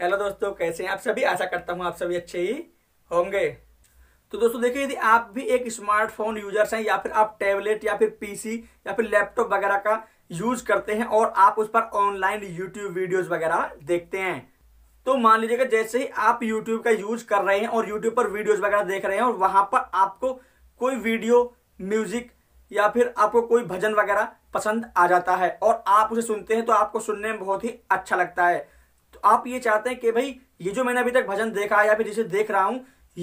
hello दोस्तों कैसे हैं आप सभी आशा करता हूँ आप सभी अच्छे ही होंगे तो दोस्तों देखिए यदि आप भी एक स्मार्टफोन यूजर्स हैं या फिर आप टैबलेट या फिर पीसी या फिर लैपटॉप वगैरह का यूज करते हैं और आप उस पर ऑनलाइन यूट्यूब वीडियोज वगैरह देखते हैं तो मान लीजिएगा जैसे ही आप यूट्यूब का यूज कर रहे हैं और यूट्यूब पर वीडियोज वगैरह देख रहे हैं और वहां पर आपको कोई वीडियो म्यूजिक या फिर आपको कोई भजन वगैरह पसंद आ जाता है और आप उसे सुनते हैं तो आपको सुनने में बहुत ही अच्छा लगता है तो आप ये चाहते हैं कि भाई ये जो मैंने अभी तक भजन देखा है या फिर जिसे देख रहा हूं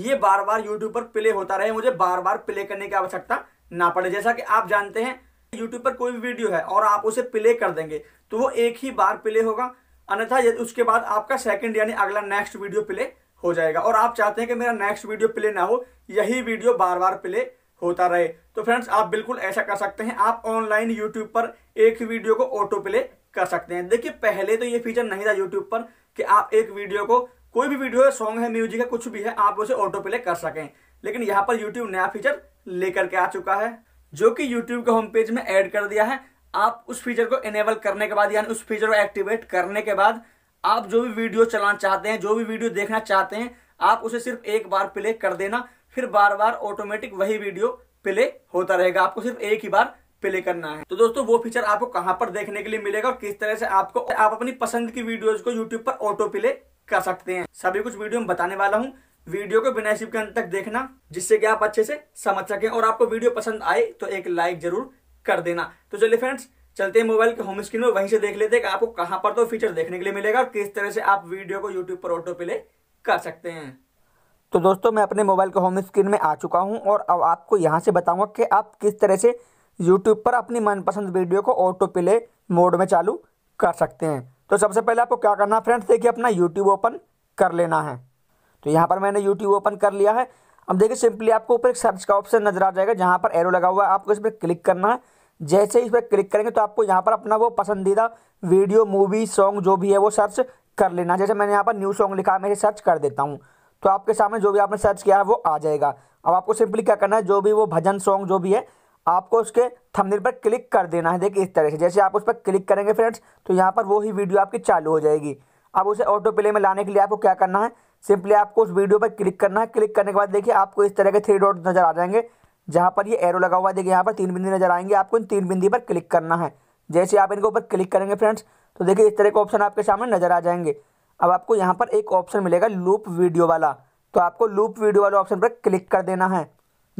ये बार बार यूट्यूब पर प्ले होता रहे मुझे बार बार प्ले करने की आवश्यकता ना पड़े जैसा कि आप जानते हैं यूट्यूब पर कोई भी वीडियो है और आप उसे प्ले कर देंगे तो वो एक ही बार प्ले होगा अन्यथा उसके बाद आपका सेकंड यानी अगला नेक्स्ट वीडियो प्ले हो जाएगा और आप चाहते हैं कि मेरा नेक्स्ट वीडियो प्ले ना हो यही वीडियो बार बार प्ले होता रहे तो फ्रेंड्स आप बिल्कुल ऐसा कर सकते हैं आप ऑनलाइन यूट्यूब पर एक वीडियो को ऑटो प्ले कर सकते हैं देखिए पहले तो ये फीचर नहीं था यूट्यूब पर कि आप एक वीडियो को कोई भी वीडियो है सॉन्ग है म्यूजिक है कुछ भी है आप उसे ऑटो प्ले कर सकें लेकिन यहाँ पर यूट्यूब नया फीचर लेकर के आ चुका है जो कि यूट्यूब के होम पेज में एड कर दिया है आप उस फीचर को इनेबल करने के बाद यानी उस फीचर को एक्टिवेट करने के बाद आप जो भी वीडियो चलाना चाहते हैं जो भी वीडियो देखना चाहते हैं आप उसे सिर्फ एक बार प्ले कर देना फिर बार बार ऑटोमेटिक वही वीडियो प्ले होता रहेगा आपको सिर्फ एक ही बार प्ले करना है तो दोस्तों वो फीचर आपको कहाँ पर देखने के लिए मिलेगा और किस तरह से आपको आप अपनी पसंद की वीडियो को यूट्यूब पर ऑटो प्ले कर सकते हैं सभी कुछ वीडियो में बताने वाला हूँ वीडियो को बिना शिव के अंत तक देखना जिससे कि आप अच्छे से समझ सकें और आपको वीडियो पसंद आए तो एक लाइक जरूर कर देना तो चलिए फ्रेंड्स चलते हैं मोबाइल के होम स्क्रीन में वहीं से देख लेते हैं कि आपको कहां पर तो फीचर देखने के लिए मिलेगा और किस तरह से आप वीडियो को यूट्यूब पर ऑटो प्ले कर सकते हैं तो दोस्तों मैं अपने मोबाइल के होम स्क्रीन में आ चुका हूँ और अब आपको यहाँ से बताऊँगा कि आप किस तरह से यूट्यूब पर अपनी मनपसंद वीडियो को ऑटो प्ले मोड में चालू कर सकते हैं तो सबसे पहले आपको क्या करना है फ्रेंड्स देखिए अपना यूट्यूब ओपन कर लेना है तो यहाँ पर मैंने यूट्यूब ओपन कर लिया है अब देखिए सिंपली आपको ऊपर एक सर्च का ऑप्शन नजर आ जाएगा जहाँ पर एरो लगा हुआ है आपको इस पर क्लिक करना है जैसे इस पर क्लिक करेंगे तो आपको यहाँ पर अपना वो पसंदीदा वीडियो मूवी सॉन्ग जो भी है वो सर्च कर लेना जैसे मैंने यहाँ पर न्यू सॉन्ग लिखा है मैं सर्च कर देता हूँ तो आपके सामने जो भी आपने सर्च किया है वो आ जाएगा अब आपको सिंपली क्या करना है जो भी वो भजन सॉन्ग जो भी है आपको उसके थंबनेल पर क्लिक कर देना है देखिए इस तरह से जैसे आप उस पर क्लिक करेंगे फ्रेंड्स तो यहाँ पर वो ही वीडियो आपकी चालू हो जाएगी अब उसे ऑटो प्ले में लाने के लिए आपको क्या करना है सिंपली आपको उस वीडियो पर क्लिक करना है क्लिक करने के बाद देखिए आपको इस तरह के थ्री डॉट नज़र आ जाएंगे जहाँ पर ये एरो लगा हुआ है देखिए यहाँ पर तीन बिंदी नज़र आएंगे आपको इन तीन बिंदी पर क्लिक करना है जैसे आप इनके ऊपर क्लिक करेंगे फ्रेंड्स तो देखिए इस तरह के ऑप्शन आपके सामने नज़र आ जाएंगे अब आपको यहाँ पर एक ऑप्शन मिलेगा लूप वीडियो वाला तो आपको लूप वीडियो वाले ऑप्शन पर क्लिक कर देना है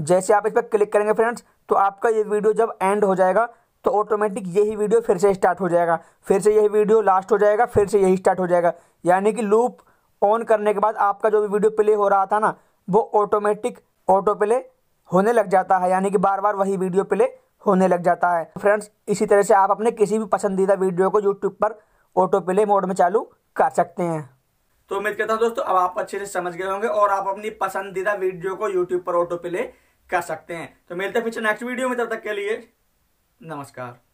जैसे आप इस पर क्लिक करेंगे फ्रेंड्स तो आपका ये वीडियो जब एंड हो जाएगा तो ऑटोमेटिक यही वीडियो फिर से स्टार्ट हो जाएगा फिर से यही वीडियो लास्ट हो जाएगा फिर से यही स्टार्ट हो जाएगा यानी कि लूप ऑन करने के बाद आपका जो भी वीडियो प्ले हो रहा था ना वो ऑटोमेटिक ऑटो प्ले होने लग जाता है यानी कि बार बार वही वीडियो प्ले होने लग जाता है फ्रेंड्स इसी तरह से आप अपने किसी भी पसंदीदा वीडियो को यूट्यूब पर ऑटो प्ले मोड में चालू कर सकते हैं तो उम्मीद करता हूँ दोस्तों अब आप अच्छे से समझ गए होंगे और आप अपनी पसंदीदा वीडियो को यूट्यूब पर ऑटो प्ले कर सकते हैं तो मिलते हैं फिर नेक्स्ट वीडियो में तब तक के लिए नमस्कार